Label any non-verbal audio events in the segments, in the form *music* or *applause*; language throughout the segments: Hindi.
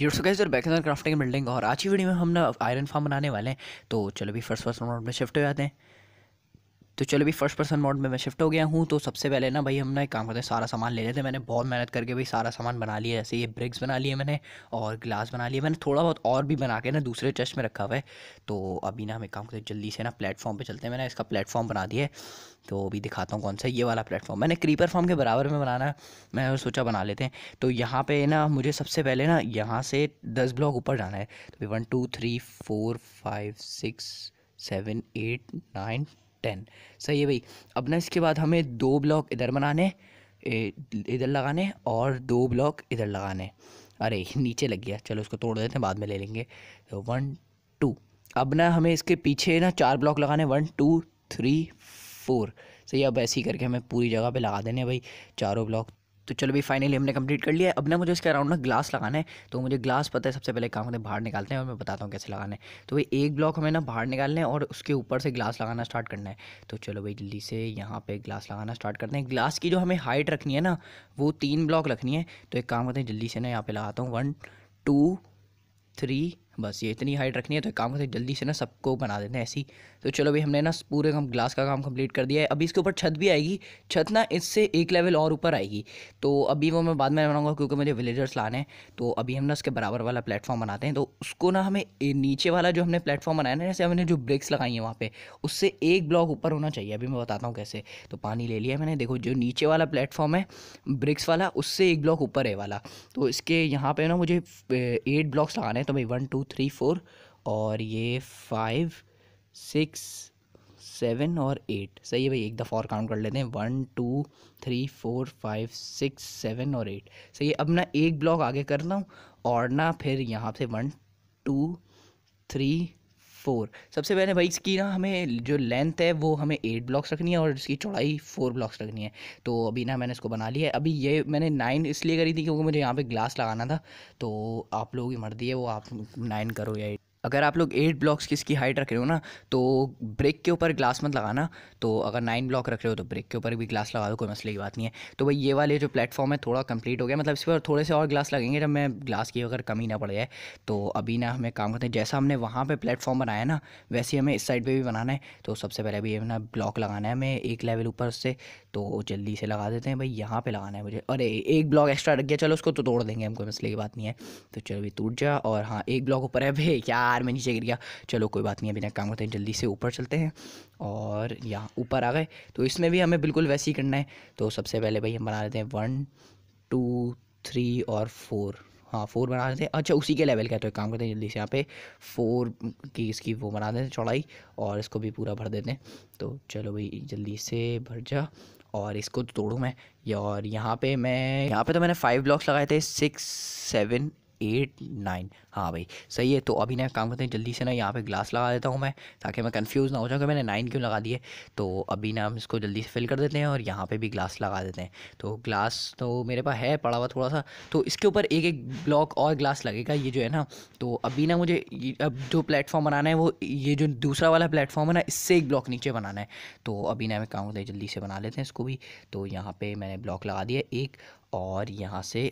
यूर्स गाइस और बैक क्राफ्टिंग बिल्डिंग और आज की वीडियो में हम ना आयरन फार्म बनाने वाले हैं तो चलो भी फर्स्ट फर्स्ट राउंड में शिफ्ट हो जाते हैं तो चलो भी फर्स्ट पर्सन मोड में मैं शिफ्ट हो गया हूँ तो सबसे पहले ना भाई हम ना एक काम करते हैं सारा सामान ले लेते हैं मैंने बहुत मेहनत करके भाई सारा सामान बना लिया जैसे ये ब्रिक्स बना लिए मैंने और ग्लास बना लिए मैंने थोड़ा बहुत और भी बना के ना दूसरे चश्म में रखा हुआ है तो अभी ना हम एक काम करते हैं जल्दी से ना प्लेटफॉर्म पर चलते हैं मैंने इसका प्लेटफॉर्म बना दिया है तो अभी दिखाता हूँ कौन सा ये वाला प्लेटफॉर्म मैंने क्रीपर फॉर्म के बराबर में बनाना मैंने सोचा बना लेते हैं तो यहाँ पर ना मुझे सबसे पहले ना यहाँ से दस ब्लॉक ऊपर जाना है तो one two three four five six seven eight nine ten सही है भाई अब ना इसके बाद हमें दो ब्लॉक इधर बनाने इधर लगाने और दो ब्लॉक इधर लगाने अरे नीचे लग गया चलो इसको तोड़ देते हैं बाद में ले लेंगे तो वन टू अब ना हमें इसके पीछे ना चार ब्लॉक लगाने वन टू थ्री फोर सही अब ऐसे ही करके हमें पूरी जगह पे लगा देने भाई चारों ब्लॉक तो चलो भाई फाइनली हमने कंप्लीट कर लिया अब ना मुझे इसके अराउंड ना ग्लास लगाना है तो मुझे ग्लास पता है सबसे पहले काम करते हैं बाहर निकालते हैं और मैं बताता हूँ कैसे लगाना है तो भाई एक ब्लॉक हमें ना बाहर निकालना है और उसके ऊपर से ग्लास लगाना स्टार्ट करना है तो चलो भाई जल्दी से यहाँ पर ग्लास लगाना स्टार्ट करते हैं ग्लास की जो हमें हाइट रखनी है ना वो तीन ब्लॉक रखनी है तो एक काम करते हैं जल्दी से ना यहाँ पर लगाता हूँ वन टू थ्री बस ये इतनी हाइट रखनी है तो एक काम करते हैं जल्दी से ना सबको बना देते हैं ऐसी तो चलो भाई हमने ना पूरे हम ग्लास का काम कंप्लीट कर दिया है अभी इसके ऊपर छत भी आएगी छत ना इससे एक लेवल और ऊपर आएगी तो अभी वो मैं बाद में बनाऊँगा क्योंकि मुझे विलेजर्स लाने हैं तो अभी हम ना इसके बराबर वाला प्लेटफॉर्म बनाते हैं तो उसको ना हमें नीचे वाला जो हमने प्लेटफॉर्म बनाया ना जैसे हमने जो ब्रेक्स लगाई हैं वहाँ पर उससे एक ब्लॉक ऊपर होना चाहिए अभी मैं बताता हूँ कैसे तो पानी ले लिया मैंने देखो जो नीचे वाला प्लेटफॉर्म है ब्रिक्स वाला उससे एक ब्लॉक ऊपर है वाला तो इसके यहाँ पर ना मुझे एट ब्लॉक्स लगाने हैं तो भाई वन टू थ्री फोर और ये फाइव सिक्स सेवन और एट सही है भाई एक दफ़ा और काउंट कर लेते हैं one two three four five six seven और एट सही है अब ना एक ब्लॉक आगे कर रहा हूँ और ना फिर यहाँ से वन टू थ्री फोर सबसे पहले भाई इसकी ना हमें जो लेंथ है वो हमें एट ब्लॉक्स रखनी है और इसकी चौड़ाई फोर ब्लॉक्स रखनी है तो अभी ना मैंने इसको बना लिया है अभी ये मैंने नाइन इसलिए करी थी क्योंकि मुझे यहाँ पे ग्लास लगाना था तो आप लोगों की मर्जी है वो आप नाइन करो या एट अगर आप लोग एट ब्लॉक्स की इसकी हाइट रख रहे हो ना तो ब्रेक के ऊपर ग्लास मत लगाना तो अगर नाइन ब्लॉक रख रहे हो तो ब्रेक के ऊपर भी ग्लास लगा दो कोई मसले की बात नहीं है तो भाई ये वाले जो प्लेटफॉर्म है थोड़ा कंप्लीट हो गया मतलब इस पर थोड़े से और ग्लास लगेंगे जब मैं ग्लास की अगर कमी ना पड़ जाए तो अभी ना हमें काम करते हैं जैसा हमने वहाँ पर प्लेटफॉर्म बनाया ना वैसे हमें इस साइड पर भी बनाना है तो सबसे पहले अभी ना ब्लॉक लगाना है हमें एक लेवल ऊपर से तो जल्दी से लगा देते हैं भाई यहाँ पर लगाना है मुझे अरे एक ब्लॉक एक्स्ट्रा रख गया चलो उसको तो तोड़ देंगे हम कोई मसले की बात नहीं है तो चलो भी टूट जा और हाँ एक ब्लॉक ऊपर है भाई क्या कार में नीचे गिर गया चलो कोई बात नहीं अभी ना काम करते हैं जल्दी से ऊपर चलते हैं और यहाँ ऊपर आ गए तो इसमें भी हमें बिल्कुल वैसे ही करना है तो सबसे पहले भाई हम बना लेते हैं वन टू थ्री और फोर हाँ फोर बना देते हैं अच्छा उसी के लेवल का तो एक काम करते हैं जल्दी से यहाँ पे फोर की इसकी वो बना देते हैं चौड़ाई और इसको भी पूरा भर देते हैं तो चलो भाई जल्दी से भर जा और इसको तोड़ूँ मैं और यहाँ पे मैं यहाँ पे तो मैंने फाइव ब्लॉक्स लगाए थे सिक्स सेवन एट नाइन हाँ भाई सही है तो अभी ना काम करते हैं जल्दी से ना यहाँ पे ग्लास लगा देता हूँ मैं ताकि मैं कंफ्यूज ना हो जाऊँ कि मैंने नाइन क्यों लगा दिए तो अभी ना हम इसको जल्दी से फिल कर देते हैं और यहाँ पे भी ग्लास लगा देते हैं तो ग्लास तो मेरे पास है पड़ा हुआ थोड़ा सा तो इसके ऊपर एक एक ब्लॉक और ग्लास लगेगा ये जो है ना तो अभी ना मुझे अब जो प्लेटफॉर्म बनाना है वो ये जो दूसरा वाला प्लेटफॉर्म है ना इससे एक ब्लॉक नीचे बनाना है तो अभी ना मैं काम करते हैं जल्दी से बना लेते हैं इसको भी तो यहाँ पर मैंने ब्लॉक लगा दिया एक और यहाँ से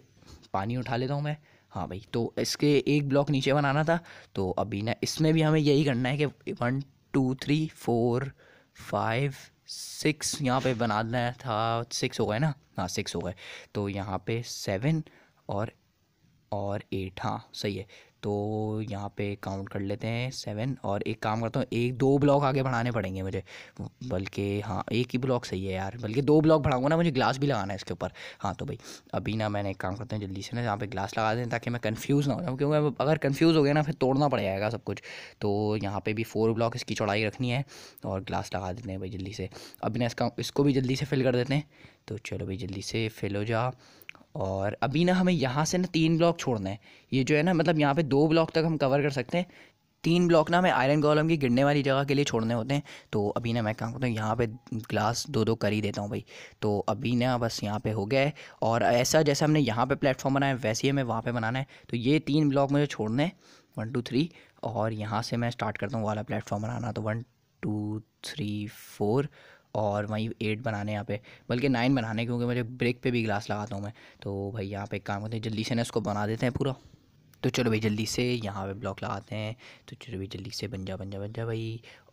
पानी उठा लेता हूँ मैं हाँ भाई तो इसके एक ब्लॉक नीचे बनाना था तो अभी ना इसमें भी हमें यही करना है कि one two three four five six यहाँ पे बनाना था सिक्स हो गए ना हाँ सिक्स हो गए तो यहाँ पे सेवन और और एट हाँ सही है तो यहाँ पे काउंट कर लेते हैं सेवन और एक काम करता हूँ एक दो ब्लॉक आगे बढ़ाने पड़ेंगे मुझे बल्कि हाँ एक ही ब्लॉक सही है यार बल्कि दो ब्लॉक बढ़ाऊंगा ना मुझे ग्लास भी लगाना है इसके ऊपर हाँ तो भाई अभी ना मैंने एक काम करता हूँ जल्दी से ना यहाँ पर ग्लास लगा दें ताकि मैं कन्फ्यूज़ ना हो जाऊँ क्योंकि अगर कन्फ्यूज़ हो गया ना फिर तोड़ना पड़ जाएगा सब कुछ तो यहाँ पर भी फोर ब्लॉक इसकी चौड़ाई रखनी है और ग्लास लगा देते हैं भाई जल्दी से अभी ना इसका इसको भी जल्दी से फिल कर देते हैं तो चलो भाई जल्दी से फिल हो जा और अभी ना हमें यहाँ से ना तीन ब्लॉक छोड़ना है ये जो है ना मतलब यहाँ पे दो ब्लॉक तक हम कवर कर सकते हैं तीन ब्लॉक ना हमें आयरन कॉलम की गिरने वाली जगह के लिए छोड़ने होते हैं तो अभी ना मैं कहाँ करता हूँ यहाँ पे ग्लास दो दो कर ही देता हूँ भाई तो अभी ना बस यहाँ पे हो गया है और ऐसा जैसे हमने यहाँ पे प्लेटफॉर्म बनाया है वैसे ही हमें वहाँ पे बनाना है तो ये तीन ब्लॉक मुझे छोड़ने हैं वन टू थ्री और यहाँ से मैं स्टार्ट करता हूँ वाला प्लेटफॉर्म बनाना तो वन टू थ्री फोर और वहीं एट बनाने यहाँ पे बल्कि नाइन बनाने क्योंकि मुझे ब्रेक पे भी ग्लास लगाता हूँ मैं तो भाई यहाँ पे एक काम करते हैं जल्दी से ना इसको बना देते हैं पूरा तो चलो भाई जल्दी से यहाँ पे ब्लॉक लगाते हैं तो चलो भाई जल्दी से बन जा बन जा बन जा भाई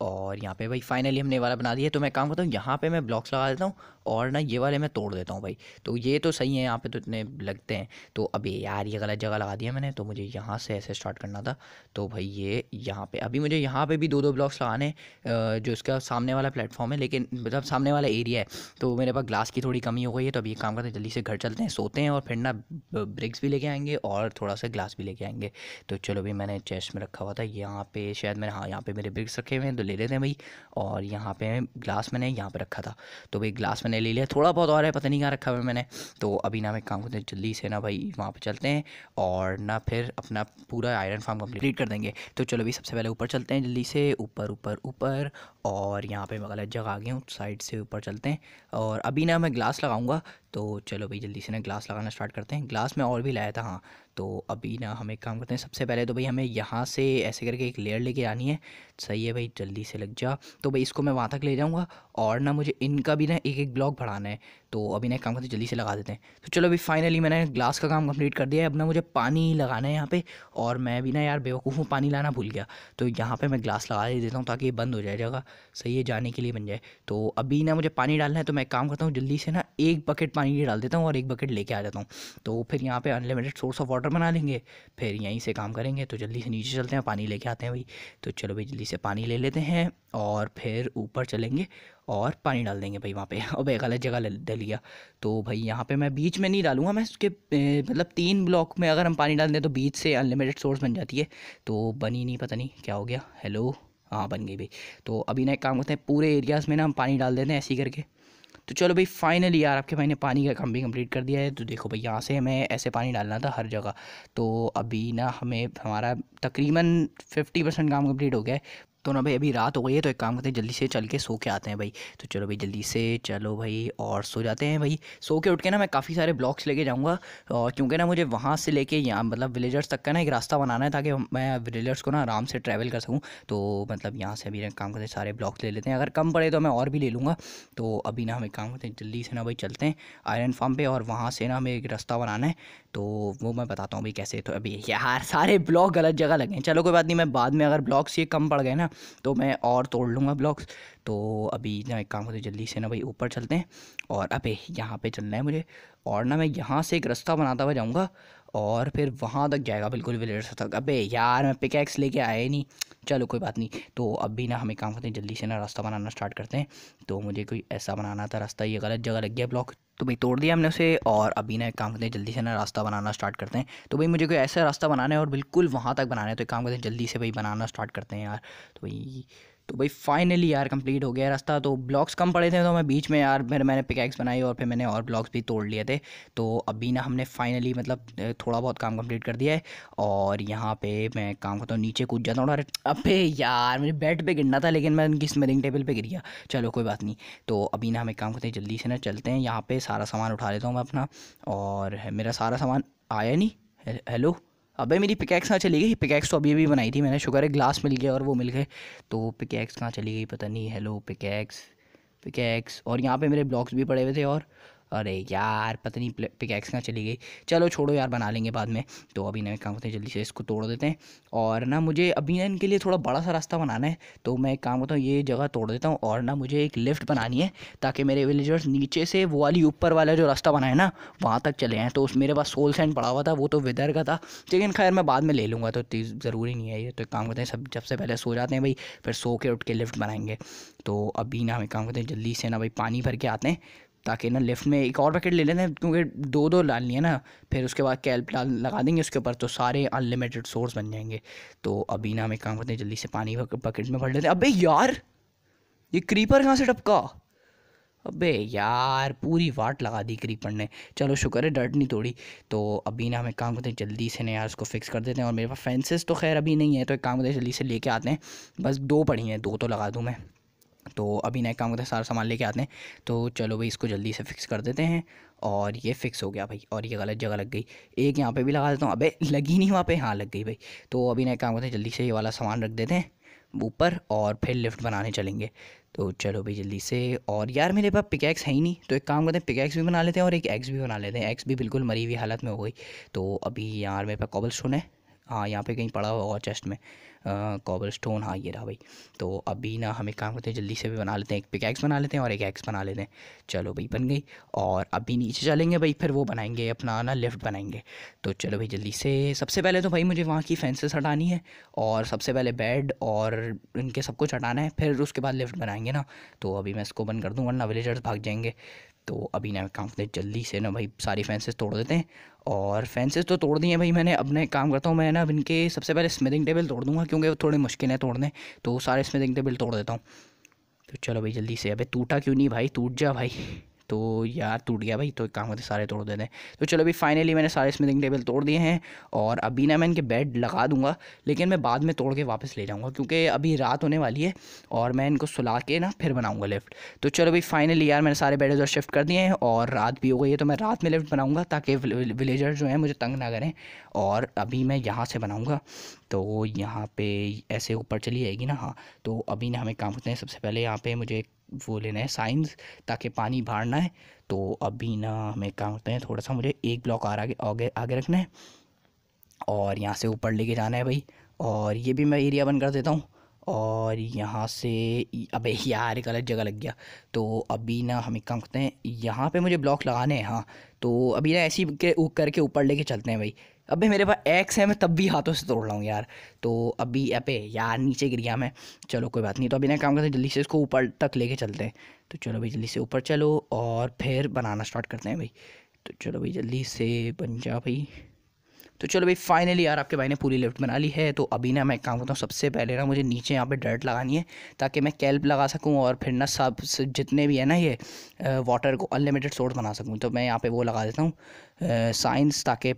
और यहाँ पे भाई फाइनली हमने वाला बना दिया तो मैं काम करता हूँ यहाँ पे मैं ब्लॉक्स लगा देता हूँ और ना ये वाले मैं तोड़ देता हूँ भाई तो ये तो सही है यहाँ पे तो इतने लगते हैं तो अभी यार ये गलत जगह लगा दिया मैंने तो मुझे यहाँ से ऐसे स्टार्ट करना था तो भाई ये यहाँ पर अभी मुझे यहाँ पर भी दो दो ब्लॉक्स लगाने जो इसका सामने वाला प्लेटफॉर्म है लेकिन मतलब सामने वाला एरिया है तो मेरे पास ग्लास की थोड़ी कमी हो गई है तो अभी ये काम करते हैं जल्दी से घर चलते हैं सोते हैं और फिर ना ब्रिक्स भी लेके आएंगे और थोड़ा सा ग्लास भी लेके जाएंगे तो चलो भाई मैंने चेस्ट में रखा हुआ था यहाँ पे शायद मैंने हाँ यहाँ पे मेरे ब्रिक्स रखे हुए हैं तो ले लेते हैं भाई और यहाँ पे ग्लास मैंने यहाँ पे रखा था तो भाई ग्लास मैंने ले लिया थोड़ा बहुत और है पता नहीं कहाँ रखा हुआ है मैंने तो अभी ना मैं काम करते हैं जल्दी से ना भाई वहाँ पर चलते हैं और ना फिर अपना पूरा आयरन फार्म कम्प्लीट कर देंगे तो चलो भाई सबसे पहले ऊपर चलते हैं जल्दी से ऊपर ऊपर ऊपर और यहाँ पे मैं गलत जगह आ गया हूँ साइड से ऊपर चलते हैं और अभी ना मैं ग्लास लगाऊंगा तो चलो भाई जल्दी से ना ग्लास लगाना स्टार्ट करते हैं ग्लास में और भी लाया था हाँ तो अभी ना हम एक काम करते हैं सबसे पहले तो भाई हमें यहाँ से ऐसे करके एक लेयर लेके आनी है सही है भाई जल्दी से लग जा तो भाई इसको मैं वहाँ तक ले जाऊँगा और ना मुझे इनका भी ना एक एक ब्लॉक बढ़ाना है तो अभी ना काम करते जल्दी से लगा देते हैं तो चलो अभी फाइनली मैंने ग्लास का काम कंप्लीट कर दिया है अब ना मुझे पानी लगाना है यहाँ पे और मैं भी ना यार बेवकूफ़ हूँ पानी लाना भूल गया तो यहाँ पे मैं ग्लास लगा देता हूँ ताकि ये बंद हो जाए जगह सही है जाने के लिए बन जाए तो अभी ना मुझे पानी डालना है तो मैं काम करता हूँ जल्दी से ना एक बकेट पानी डाल देता हूँ और एक बकेट लेके आ जाता हूँ तो फिर यहाँ पर अनलिमिटेड सोर्स ऑफ वाटर बना लेंगे फिर यहीं से काम करेंगे तो जल्दी से नीचे चलते हैं पानी लेके आते हैं भाई तो चलो भाई जल्दी से पानी ले लेते हैं और फिर ऊपर चलेंगे और पानी डाल देंगे भाई वहाँ पे और भाई गलत जगह डल लिया तो भाई यहाँ पे मैं बीच में नहीं डालूंगा मैं उसके मतलब तीन ब्लॉक में अगर हम पानी डाल दें तो बीच से अनलिमिटेड सोर्स बन जाती है तो बनी नहीं पता नहीं क्या हो गया हेलो हाँ बन गई भाई तो अभी ना एक काम करते हैं पूरे एरियाज़ में ना हम पानी डाल देते हैं ऐसे ही करके तो चलो भाई फाइनली यार आपके भाई ने पानी का काम भी कंप्लीट कर दिया है तो देखो भाई यहाँ से हमें ऐसे पानी डालना था हर जगह तो अभी ना हमें हमारा तकरीबन फिफ्टी परसेंट काम कंप्लीट हो गया है तो ना भाई अभी रात हो गई है तो एक काम करते हैं जल्दी से चल के सो के आते हैं भाई तो चलो भाई जल्दी से चलो भाई और सो जाते हैं भाई सो के उठ के ना मैं काफ़ी सारे ब्लॉक्स लेके जाऊँगा और क्योंकि ना मुझे वहाँ से लेके यहाँ मतलब विलेजर्स तक का ना एक रास्ता बनाना है ताकि मैं विलेजर्स को ना आराम से ट्रैवल कर सकूँ तो मतलब यहाँ से अभी काम करते हैं सारे ब्लॉक्स ले लेते हैं अगर कम पड़े तो मैं और भी ले लूँगा तो अभी ना हम एक काम करते हैं जल्दी से ना भाई चलते हैं आयरन फार्म पर और वहाँ से ना हमें एक रास्ता बनाना है तो वो मैं बताता हूँ भाई कैसे तो अभी यार सारे ब्लॉक गलत जगह लगे चलो कोई बात नहीं मैं बाद में अगर ब्लॉक्स ये कम पड़ गए ना तो मैं और तोड़ लूँगा ब्लॉक्स तो अभी ना एक काम करते जल्दी से ना भाई ऊपर चलते हैं और अबे यहाँ पे चलना है मुझे और ना मैं यहाँ से एक रास्ता बनाता हुआ जाऊँगा और फिर वहाँ तक जाएगा बिल्कुल से तक अबे यार मैं पिक एक्स लेके आया ही नहीं चलो कोई बात नहीं तो अभी ना हमें काम करते हैं जल्दी से ना रास्ता बनाना स्टार्ट करते हैं तो मुझे कोई ऐसा बनाना था रास्ता ये गलत जगह लग गया ब्लॉक तो भाई तोड़ दिया हमने उसे और अभी ना एक काम करते हैं जल्दी से ना रास्ता बनाना स्टार्ट करते हैं तो भाई मुझे कोई ऐसा रास्ता बनाना है और बिल्कुल वहाँ तक बनाना है तो एक काम करते हैं जल्दी से भाई बनाना स्टार्ट करते हैं यार तो भाई तो भाई फाइनली यार कंप्लीट हो गया रास्ता तो ब्लॉक्स कम पड़े थे तो मैं बीच में यार फिर मैंने पिकैक्स बनाई और फिर मैंने और ब्लॉक्स भी तोड़ लिए थे तो अभी ना हमने फाइनली मतलब थोड़ा बहुत काम कंप्लीट कर दिया है और यहाँ पे मैं काम करता हूँ नीचे कूद जाता हूँ और अबे यार मुझे बेड पर गिरना था लेकिन मैं उनकी स्मेलिंग टेबल पर गिर गया चलो कोई बात नहीं तो अभी ना हम एक काम करते हैं जल्दी से ना चलते हैं यहाँ पर सारा सामान उठा लेता हूँ मैं अपना और मेरा सारा सामान आया नहीं हेलो अबे मेरी पिकैक्स कहाँ चली गई पिकैक्स तो अभी अभी बनाई थी मैंने शुगर है ग्लास मिल गया और वो मिल गए तो पिकैक्स कहाँ चली गई पता नहीं हेलो पिकैक्स पिकैक्स और यहाँ पे मेरे ब्लॉक्स भी पड़े हुए थे और अरे यार पता नहीं पिकैक्स ना चली गई चलो छोड़ो यार बना लेंगे बाद में तो अभी ना काम करते हैं जल्दी से इसको तोड़ देते हैं और ना मुझे अभी ना इनके लिए थोड़ा बड़ा सा रास्ता बनाना है तो मैं एक काम करता हूँ ये जगह तोड़ देता हूँ और ना मुझे एक लिफ्ट बनानी है ताकि मेरे विलेजर्स नीचे से वो वाली ऊपर वाला जो रास्ता बनाए ना वहाँ तक चले हैं तो उस मेरे पास सोल सैंड पड़ा हुआ था वो तो विदर का था लेकिन खैर मैं बाद में ले लूँगा तो इतनी ज़रूरी नहीं है ये तो एक काम करते हैं सब जब से पहले सो जाते हैं भाई फिर सो के उठ के लिफ्ट बनाएंगे तो अभी ना हम एक काम करते हैं जल्दी से ना भाई पानी भर के आते हैं ताकि ना लेफ़्ट में एक और पैकेट ले लेते हैं क्योंकि दो दो डालनी है ना फिर उसके बाद कैल्प लगा देंगे उसके ऊपर तो सारे अनलिमिटेड सोर्स बन जाएंगे तो अभी ना हम एक काम करते हैं जल्दी से पानी पैकेट में भर लेते हैं अबे यार ये क्रीपर कहाँ से टपका अबे यार पूरी वाट लगा दी क्रीपर ने चलो शुक्र है डर्ट नहीं तोड़ी तो अभी ना हम एक काम करते हैं जल्दी से ना यार उसको फिक्स कर देते हैं और मेरे पास फेंसेस तो खैर अभी नहीं है तो एक काम करते हैं जल्दी से लेके आते हैं बस दो पड़ी हैं दो तो लगा दूँ मैं तो अभी नए काम करते हैं सारा सामान लेके आते हैं तो चलो भाई इसको जल्दी से फिक्स कर देते हैं और ये फिक्स हो गया भाई और ये गलत जगह लग गई एक यहाँ पे भी लगा देता हूँ अबे लगी नहीं वहाँ पे हाँ लग गई भाई तो अभी नए काम करते हैं जल्दी से ये वाला सामान रख देते हैं ऊपर और फिर लिफ्ट बनाने चलेंगे तो चलो भाई जल्दी से और यार मेरे पास पिकैक्स है ही नहीं तो एक काम करते हैं पिकैक्स भी बना लेते हैं और एक एक्स भी बना लेते हैं एक्स भी बिल्कुल मरी हुई हालत में हो गई तो अभी यार मेरे पास कॉबल स्टोन है हाँ यहाँ पे कहीं पड़ा हुआ चेस्ट में कॉबल स्टोन हाँ ये रहा भाई तो अभी ना हमें काम करते हैं जल्दी से भी बना लेते हैं एक पिकैक्स बना लेते हैं और एक एक्स बना लेते हैं चलो भाई बन गई और अभी नीचे चलेंगे भाई फिर वो बनाएंगे अपना ना लिफ्ट बनाएंगे तो चलो भाई जल्दी से सबसे पहले तो भाई मुझे वहाँ की फेंसेस हटानी है और सबसे पहले बेड और इनके सब कुछ हटाना है फिर उसके बाद लिफ्ट बनाएंगे ना तो अभी मैं इसको बंद कर दूँ वरना विलेजर्स भाग जाएंगे तो अभी ना काम करते जल्दी से ना भाई सारी फेंसेस तोड़ देते हैं और फेंसेस तो तोड़ दी हैं भाई मैंने अपने काम करता हूँ मैं ना इनके सबसे पहले स्मिथिंग टेबल तोड़ दूँगा क्योंकि वो थोड़े मुश्किल है तोड़ने तो सारे स्मिथिंग टेबल तोड़ देता हूँ तो चलो भाई जल्दी से अभी टूटा क्यों नहीं भाई टूट जा भाई तो यार टूट गया भाई तो एक काम करते सारे तोड़ देते हैं तो चलो अभी फाइनली मैंने सारे स्मिथिंग टेबल तोड़ दिए हैं और अभी ना मैं इनके बेड लगा दूंगा लेकिन मैं बाद में तोड़ के वापस ले जाऊँगा क्योंकि अभी रात होने वाली है और मैं इनको सुला के ना फिर बनाऊँगा लिफ्ट तो चलो भाई फाइनली यार मैंने सारे बेड उधर शिफ्ट कर दिए हैं और रात भी हो गई है तो मैं रात में लिफ्ट बनाऊँगा ताकि विलेजर जो हैं मुझे तंग ना करें और अभी मैं यहाँ से बनाऊँगा तो यहाँ पर ऐसे ऊपर चली जाएगी ना हाँ तो अभी ना हमें काम करते हैं सबसे पहले यहाँ पर मुझे वो लेना है साइंस ताकि पानी भाड़ना है तो अभी ना हमें क्या करते हैं थोड़ा सा मुझे एक ब्लॉक आगे आगे आगे रखना है और यहाँ से ऊपर लेके जाना है भाई और ये भी मैं एरिया बंद कर देता हूँ और यहाँ से अबे यार गलत जगह लग गया तो अभी ना हम एक काम करते हैं यहाँ पे मुझे ब्लॉक लगाने हैं हाँ तो अभी ना ऐसी करके ऊपर लेके चलते हैं भाई अबे मेरे पास एक्स है मैं तब भी हाथों से तोड़ रहा हूँ यार तो अभी अबे यार नीचे गिर गया मैं चलो कोई बात नहीं तो अभी ना काम करते जल्दी से इसको ऊपर तक लेके चलते हैं तो चलो भाई जल्दी से ऊपर चलो और फिर बनाना स्टार्ट करते हैं भाई तो चलो भाई जल्दी से बन जा भाई तो चलो भाई फाइनली यार आपके भाई ने पूरी लिफ्ट बना ली है तो अभी ना मैं काम करता हूँ सबसे पहले ना मुझे नीचे यहाँ पे डर्ट लगानी है ताकि मैं कैल्प लगा सकूँ और फिर ना सब जितने भी है ना ये वाटर को अनलिमिटेड सोर्स बना सकूँ तो मैं यहाँ पर वो लगा देता हूँ साइंस ताकि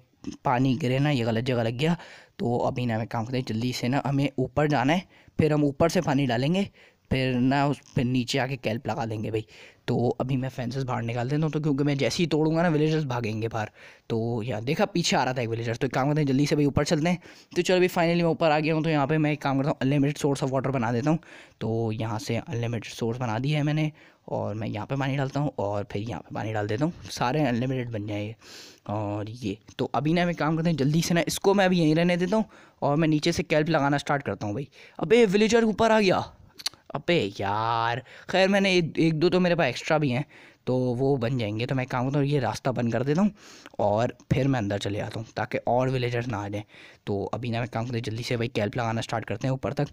पानी गिरे ना ये गलत जगह लग गया तो अभी ना मैं काम करते हैं जल्दी से ना हमें ऊपर जाना है फिर हम ऊपर से पानी डालेंगे फिर ना उस फिर नीचे आके कैल्प लगा देंगे भाई तो अभी मैं फेंसेस बाहर निकाल देता हूँ तो क्योंकि मैं जैसे ही तोड़ूंगा ना विलेजर्स भागेंगे बाहर तो यहाँ देखा पीछे आ रहा था एक विलेजर तो एक काम करते हैं जल्दी से भाई ऊपर चलते हैं तो चलो अभी फाइनली मैं ऊपर आ गया हूँ तो यहाँ पे मैं एक काम करता हूँ अनलिमिटेड सोर्स ऑफ वाटर बना देता हूँ तो यहाँ से अनलिमिटेड सोर्स बना दिया है मैंने और मैं यहाँ पर पानी डालता हूँ और फिर यहाँ पर पानी डाल देता हूँ सारे अनलिमिटेड बन जाएंगे और ये तो अभी ना मैं काम करते हैं जल्दी से ना इसको मैं अभी यहीं रहने देता हूँ और मैं नीचे से कैल्प लगाना स्टार्ट करता हूँ भाई ये विलेजर ऊपर आ गया अबे यार खैर मैंने एक, एक दो तो मेरे पास एक्स्ट्रा भी हैं तो वो बन जाएंगे तो मैं काम करता हूँ ये रास्ता बंद कर देता हूँ और फिर मैं अंदर चले जाता हूँ ताकि और विलेजर्स ना आ जाएँ तो अभी ना मैं काम करते जल्दी से भाई कैल्प लगाना स्टार्ट करते हैं ऊपर तक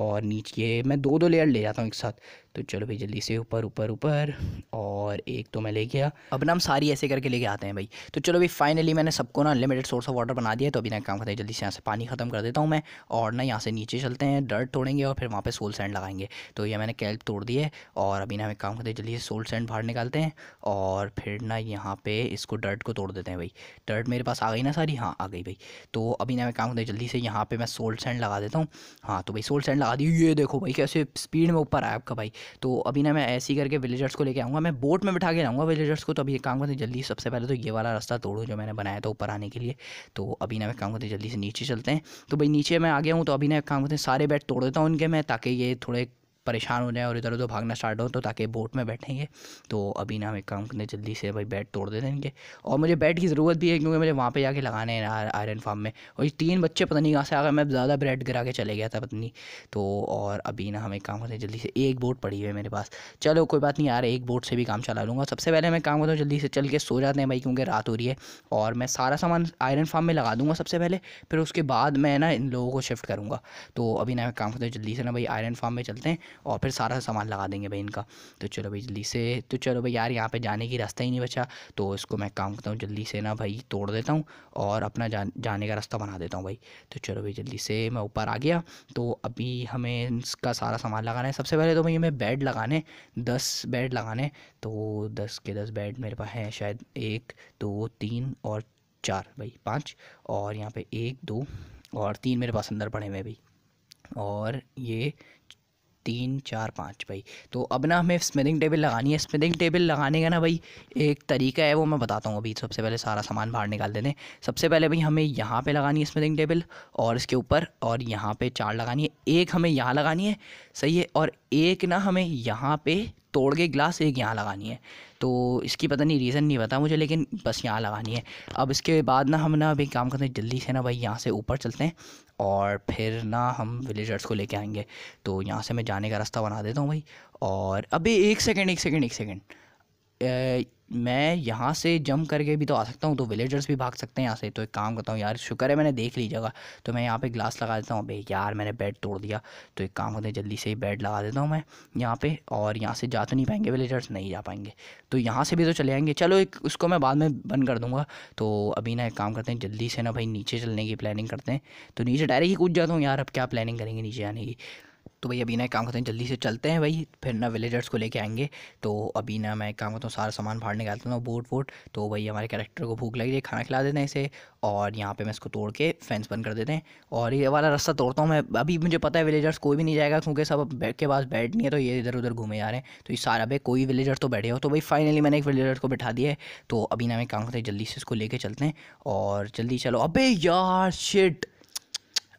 और नीचे मैं दो दो लेयर ले जाता हूँ एक साथ तो चलो भाई जल्दी से ऊपर ऊपर ऊपर और एक तो मैं ले गया अब ना हम सारी ऐसे करके लेके आते हैं भाई तो चलो भाई फाइनली मैंने सबको ना अनलिमिटेड सोर्स ऑफ वाटर बना दिया तो अभी ना काम करते हैं जल्दी से यहाँ से पानी ख़त्म कर देता हूँ मैं और ना यहाँ से नीचे चलते हैं डर्ट तोड़ेंगे और फिर वहाँ पर सोल सैंड लगाएंगे तो यह मैंने कैल्प तोड़ दिए और अभी ना हमें काम करते हैं जल्दी से सोल सैंड बाहर निकालते हैं और फिर ना यहाँ पर इसको डर्ट को तोड़ देते हैं भाई डर्ट मेरे पास आ गई ना सारी हाँ आ गई भाई तो अभी ना काम होता है जल्दी से यहाँ पे मैं सोल्ड सैंड लगा देता हूँ हाँ तो भाई सोल्ड सैंड लगा दी ये देखो भाई कैसे स्पीड में ऊपर आया आपका भाई तो अभी ना मैं ऐसे ही करके विलेजर्स को लेके आऊँगा मैं बोट में बिठा के लाऊंगा विलेजर्स को तो अभी काम करते हैं जल्दी सबसे पहले तो ये वाला रास्ता तोड़ूँ जो मैंने बनाया था ऊपर आने के लिए तो अभी ना मैं काम करते जल्दी से नीचे चलते हैं तो भाई नीचे मैं आ गया हूँ तो अभी ना काम करते हैं सारे बैट तोड़ देता हूँ उनके मैं ताकि ये थोड़े परेशान हो जाएँ और इधर उधर भागना स्टार्ट हो तो ताकि बोट में बैठेंगे तो अभी ना हम एक काम करने जल्दी से भाई बैट तोड़ दे देंगे और मुझे बैट की ज़रूरत भी है क्योंकि मुझे वहाँ पर जाके लगाने हैं आयरन फार्म में और तीन बच्चे पता नहीं कहाँ से आ गए मैं ज़्यादा ब्रेड गिरा के चले गया था पत्नी तो और अभी ना हम एक काम करते हैं जल्दी से एक बोट पड़ी हुई है मेरे पास चलो कोई बात नहीं यार एक बोट से भी काम चला लूँगा सबसे पहले मैं काम करता हूँ जल्दी से चल के सो जाते हैं भाई क्योंकि रात हो रही है और मैं सारा सामान आयरन फार्म में लगा दूँगा सबसे पहले फिर उसके बाद मैं ना इन लोगों को शिफ्ट करूँगा तो अभी ना काम करते हैं जल्दी से ना भाई आयरन फार्म में चलते हैं और फिर सारा सामान लगा देंगे भाई इनका तो चलो भाई जल्दी से तो चलो भाई यार यहाँ पे जाने की रास्ता ही नहीं बचा तो इसको मैं काम करता हूँ जल्दी से ना भाई तोड़ देता हूँ और अपना जा, जाने का रास्ता बना देता हूँ भाई तो चलो भाई जल्दी से मैं ऊपर आ गया तो अभी हमें इसका सारा सामान लगाना है सबसे पहले तो भाई हमें बेड लगाने दस बेड लगाने तो दस के दस बेड मेरे पास हैं शायद एक दो तीन और चार भाई पाँच और यहाँ पे एक दो और तीन मेरे पास अंदर पड़े हुए भाई और ये तीन चार पाँच भाई तो अब ना हमें स्मिथिंग टेबल लगानी है स्मिथिंग टेबल लगाने का ना भाई एक तरीका है वो मैं बताता हूँ अभी सबसे पहले सारा सामान बाहर निकाल देते हैं सबसे पहले भाई हमें यहाँ पे लगानी है स्मिथिंग टेबल और इसके ऊपर और यहाँ पे चार लगानी है एक हमें यहाँ लगानी है सही है और एक ना हमें यहाँ पे तोड़ के ग्लास एक यहाँ लगानी है तो इसकी पता नहीं रीज़न नहीं पता मुझे लेकिन बस यहाँ लगानी है अब इसके बाद ना हम ना अभी काम करते हैं जल्दी से ना भाई यहाँ से ऊपर चलते हैं और फिर ना हम विलेजर्स को लेके आएंगे तो यहाँ से मैं जाने का रास्ता बना देता हूँ भाई और अभी एक सेकेंड एक सेकेंड एक सेकेंड मैं यहाँ से जम करके भी तो आ सकता हूँ तो विलेजर्स भी भाग सकते हैं यहाँ से तो एक काम करता हूँ यार शुक्र है मैंने देख ली जगह तो मैं यहाँ पे ग्लास लगा देता हूँ भाई यार मैंने बेड तोड़ दिया तो एक काम करते हैं जल्दी से ही बेड लगा देता हूँ मैं यहाँ पे और यहाँ से जा तो नहीं पाएंगे विलेजर्स नहीं जा पाएंगे तो यहाँ से भी तो चले आएंगे चलो एक उसको मैं बाद में बंद कर दूँगा तो अभी ना एक काम करते हैं जल्दी से ना भाई नीचे चलने की प्लानिंग करते हैं तो नीचे डायरेक्ट ही कूद जाता हूँ यार अब क्या प्लानिंग करेंगे नीचे आने की तो भाई अभी ना एक काम करते हैं जल्दी से चलते हैं भाई फिर ना विलेजर्स को लेके आएंगे तो अभी ना मैं एक काम करता हूँ सारा सामान बाहर निकालता हूँ बोट वोट तो भाई हमारे कैरेक्टर को भूख लग रही है खाना खिला देते हैं इसे और यहाँ पे मैं इसको तोड़ के फेंस बंद कर देते हैं और ये वाला रास्ता तोड़ता हूँ मैं अभी मुझे पता है विलेजर्स कोई भी नहीं जाएगा क्योंकि सब बैठ के पास बैठ नहीं है तो ये इधर उधर घूमे जा रहे हैं तो ये सारा भाई कोई विलेजर तो बैठे हो तो भाई फाइनली मैंने एक विलेजर को बैठा दिया है तो अभी ना मैं काम करते हैं जल्दी से इसको लेके चलते हैं और जल्दी चलो अभी यार शिट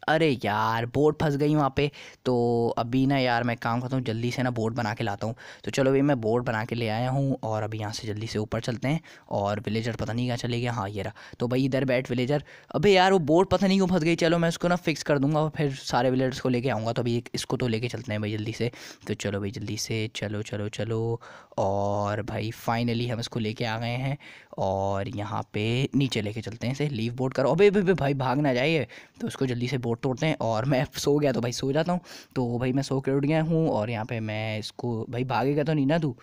अरे यार बोर्ड फंस गई वहाँ पे तो अभी ना यार मैं काम करता हूँ जल्दी से ना बोर्ड बना के लाता हूँ तो चलो भाई मैं बोर्ड बना के ले आया हूँ और अभी यहाँ से जल्दी से ऊपर चलते हैं और विलेजर पता नहीं क्या चले गया हाँ ये रहा तो भाई इधर बैठ विलेजर अबे यार वो बोर्ड पता नहीं क्यों फंस गई चलो मैं उसको ना फिक्स कर दूँगा फिर सारे विलेजर्स को लेके आऊँगा तो अभी इसको तो लेके चलते हैं भाई जल्दी से तो चलो भाई जल्दी से चलो चलो चलो और भाई फाइनली हम इसको लेके आ गए हैं और यहाँ पे नीचे लेके चलते हैं इसे लीव बोर्ड करो अबे अबे भाई भाग ना जाइए तो उसको जल्दी से बोर्ड तोड़ते हैं और मैं *laughs* सो गया तो भाई सो जाता हूँ तो भाई मैं सो के उठ गया हूँ और यहाँ पर मैं इसको भाई भागेगा तो नहीं ना तू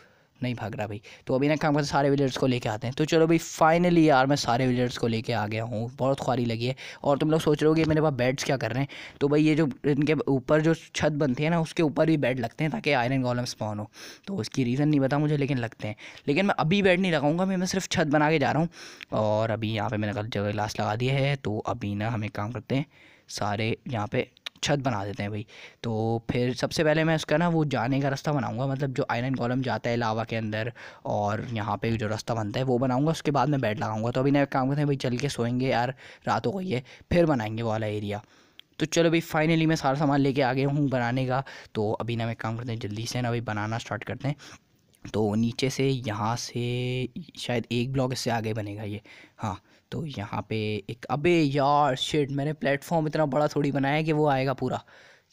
नहीं भाग रहा भाई तो अभी ना काम करते सारे विलेयर्स को लेके आते हैं तो चलो भाई फाइनली यार मैं सारे विलेयर्स को लेके आ गया हूँ बहुत ख्वारी लगी है और तुम लोग सोच रहे हो कि मेरे पास बेड्स क्या कर रहे हैं तो भाई ये जो इनके ऊपर जो छत बनती है ना उसके ऊपर भी बेड लगते हैं ताकि आयरन गॉलम स्पॉन हो तो उसकी रीज़न नहीं पता मुझे लेकिन लगते हैं लेकिन मैं अभी बेड नहीं लगाऊंगा मैं मैं सिर्फ छत बना के जा रहा हूँ और अभी यहाँ पर मैंने जगह ग्लास लगा दिया है तो अभी ना हमें काम करते हैं सारे यहाँ पे छत बना देते हैं भाई तो फिर सबसे पहले मैं उसका ना वो जाने का रास्ता बनाऊँगा मतलब जो आयरन कॉलम जाता है लावा के अंदर और यहाँ पे जो रास्ता बनता है वो बनाऊँगा उसके बाद मैं बेड लगाऊँगा तो अभी ना काम करते हैं भाई चल के सोएंगे यार रात हो गई है फिर बनाएंगे वो वाला एरिया तो चलो भाई फाइनली मैं सारा सामान लेके आ गया हूँ बनाने का तो अभी ना मैं काम करते हैं जल्दी से ना अभी बनाना स्टार्ट करते हैं तो नीचे से यहाँ से शायद एक ब्लॉक इससे आगे बनेगा ये हाँ तो यहाँ पे एक अबे यार शेड मैंने प्लेटफॉर्म इतना बड़ा थोड़ी बनाया कि वो आएगा पूरा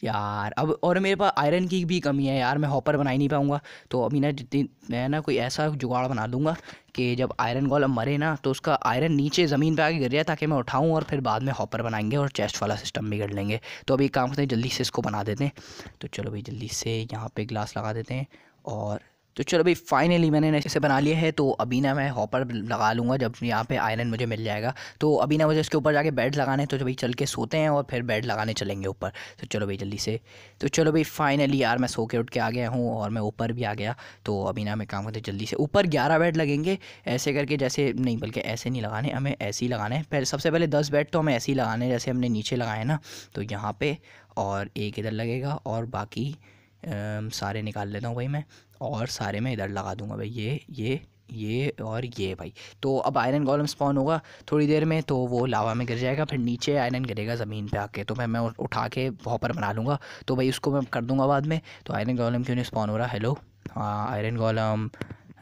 यार अब और मेरे पास आयरन की भी कमी है यार मैं हॉपर बना ही नहीं पाऊँगा तो अभी ना जितनी मैं ना कोई ऐसा जुगाड़ बना दूँगा कि जब आयरन गोलम मरे ना तो उसका आयरन नीचे ज़मीन पे आके गिर जाए ताकि मैं उठाऊँ और फिर बाद में हॉपर बनाएंगे और चेस्ट वाला सिस्टम भी कर लेंगे तो अभी एक काम करते हैं जल्दी से इसको बना देते हैं तो चलो भाई जल्दी से यहाँ पर ग्लास लगा देते हैं और तो चलो भाई फाइनली मैंने इसे बना लिया है तो अभी ना मैं हॉपर लगा लूँगा जब यहाँ पे आयरन मुझे मिल जाएगा तो अभी ना मुझे इसके ऊपर जाके बेड लगाने तो भाई चल के सोते हैं और फिर बेड लगाने चलेंगे ऊपर तो चलो भाई जल्दी से तो चलो भाई फाइनली यार मैं सो के उठ के आ गया हूँ और मैं ऊपर भी आ गया तो अभी ना मैं काम करते जल्दी से ऊपर ग्यारह बेड लगेंगे ऐसे करके जैसे नहीं बल्कि ऐसे नहीं लगाने हमें ऐसे ही लगाने हैं पहले सबसे पहले दस बेड तो हमें ऐसे ही लगाने जैसे हमने नीचे लगाए ना तो यहाँ पर और एक इधर लगेगा और बाकी सारे निकाल लेता हूँ भाई मैं और सारे मैं इधर लगा दूंगा भाई ये ये ये और ये भाई तो अब आयरन कॉलम स्पॉन होगा थोड़ी देर में तो वो लावा में गिर जाएगा फिर नीचे आयरन गिरेगा ज़मीन पे आके तो मैं मैं उठा के वॉपर बना लूँगा तो भाई उसको मैं कर दूँगा बाद में तो आयरन कॉलम क्यों नहीं स्पॉन हो रहा हेलो हाँ आयरन कॉलम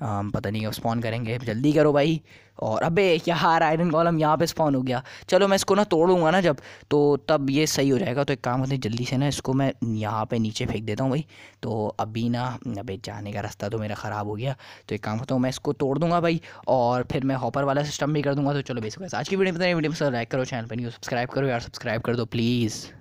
हम पता नहीं अब स्पॉन करेंगे जल्दी करो भाई और अबे यार आयरन कॉलम यहाँ पे स्पॉन हो गया चलो मैं इसको ना तोड़ूंगा ना जब तो तब ये सही हो जाएगा तो एक काम होते हैं जल्दी से ना इसको मैं यहाँ पे नीचे फेंक देता हूँ भाई तो अभी ना अबे जाने का रास्ता तो मेरा ख़राब हो गया तो एक काम होता हूँ मैं इसको तोड़ दूँगा भाई और फिर मैं हॉपर वाला सिस्टम भी कर दूँगा तो चलो बेसिक आज की वीडियो में वीडियो में लाइक करो चैनल पर नहीं सब्सक्राइब करो यार सब्सक्राइब कर दो प्लीज़